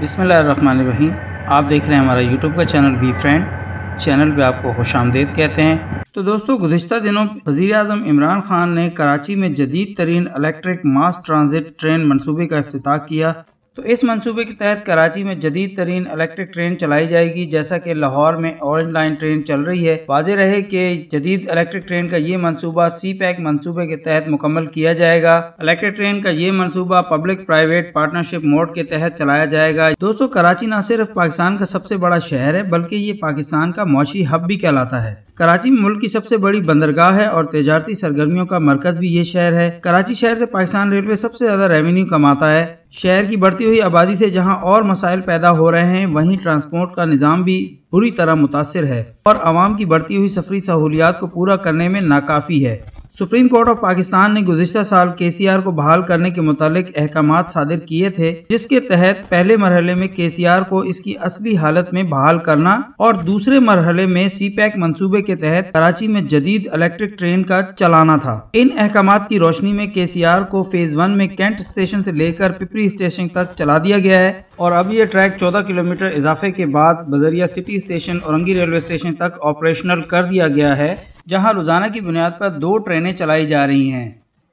बिसमीम आप देख रहे हैं हमारा यूट्यूब का चैनल वी फ्रेंड चैनल पे आपको खुश आमदेद कहते हैं तो दोस्तों गुजशत दिनों वजीर अजम इमरान खान ने कराची में जदीद तरीन इलेक्ट्रिक मास ट्रांजिट ट्रेन मनसूबे का अफ्ताह किया तो इस मंसूबे के तहत कराची में जदीद तरीन इलेक्ट्रिक ट्रेन चलाई जाएगी जैसा कि लाहौर में ऑरेंज लाइन ट्रेन चल रही है वाजे रहे कि जदीद इलेक्ट्रिक ट्रेन का ये मंसूबा सी पैक मनसूबे के तहत मुकम्मल किया जाएगा इलेक्ट्रिक ट्रेन का ये मनसूबा पब्लिक प्राइवेट पार्टनरशिप मोड के तहत चलाया जाएगा दोस्तों कराची न सिर्फ पाकिस्तान का सबसे बड़ा शहर है बल्कि ये पाकिस्तान का मौसी हब भी कहलाता है कराची मुल्क की सबसे बड़ी बंदरगाह है और तजारती सरगर्मियों का मरकज भी ये शहर है कराची शहर से पाकिस्तान रेलवे सबसे ज्यादा रेवेन्यू कमाता है शहर की बढ़ती हुई आबादी से जहां और मसाइल पैदा हो रहे हैं वहीं ट्रांसपोर्ट का निज़ाम भी बुरी तरह मुतासर है और आवाम की बढ़ती हुई सफरी सहूलियात को पूरा करने में नाकाफ़ी है सुप्रीम कोर्ट ऑफ पाकिस्तान ने गुजशत साल के को बहाल करने के मुतालिक अहकाम सादिर किए थे जिसके तहत पहले मरहले में के को इसकी असली हालत में बहाल करना और दूसरे मरहले में सी पैक मनसूबे के तहत कराची में जदीद इलेक्ट्रिक ट्रेन का चलाना था इन अहकाम की रोशनी में के को फेज वन में कैंट स्टेशन ऐसी लेकर पिपरी स्टेशन तक चला दिया गया है और अब ये ट्रैक 14 किलोमीटर इजाफे के बाद Bajaria city station Aurangi railway station तक ऑपरेशनल कर दिया गया है जहां रोजाना की बुनियाद पर दो ट्रेनें चलाई जा रही हैं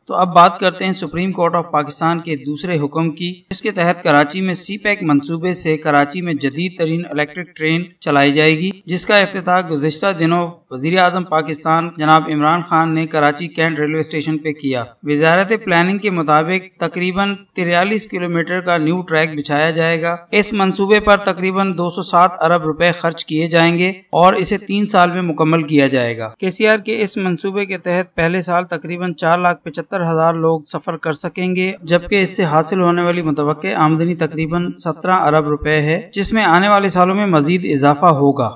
तो अब बात करते हैं सुप्रीम कोर्ट ऑफ पाकिस्तान के दूसरे हुक्म की जिसके तहत कराची में सी पैक मनसूबे से कराची में जदीद तरीन इलेक्ट्रिक ट्रेन चलाई जाएगी जिसका अफ्ताह गुजशत दिनों वजीर अजम पाकिस्तान जनाब इमरान खान ने कराची कैंट रेलवे स्टेशन पे किया वजारत प्लानिंग के मुताबिक तकरीबन तिरयालीस किलोमीटर का न्यू ट्रैक बिछाया जाएगा इस मंसूबे पर तकरीबन 207 अरब रुपए खर्च किए जाएंगे और इसे तीन साल में मुकम्मल किया जाएगा के सी आर के इस मंसूबे के तहत पहले साल तकरीबन चार लाख पचहत्तर हजार लोग सफर कर सकेंगे जबकि इससे हासिल होने वाली मुतव आमदनी तकरीबन सत्रह अरब रुपए है जिसमें आने वाले सालों में मजीद इजाफा होगा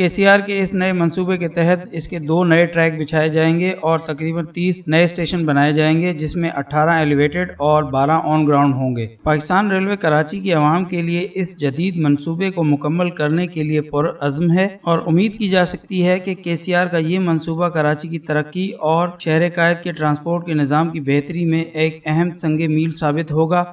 केसीआर के इस नए मंसूबे के तहत इसके दो नए ट्रैक बिछाए जाएंगे और तकरीबन 30 नए स्टेशन बनाए जाएंगे जिसमें 18 एलिवेटेड और 12 ऑन ग्राउंड होंगे पाकिस्तान रेलवे कराची की आवाम के लिए इस जदीद मंसूबे को मुकम्मल करने के लिए पुरज़म है और उम्मीद की जा सकती है कि के सी आर का ये मनसूबा कराची की तरक्की और शहर कायद के ट्रांसपोर्ट के निज़ाम की बेहतरी में एक अहम संग मील साबित होगा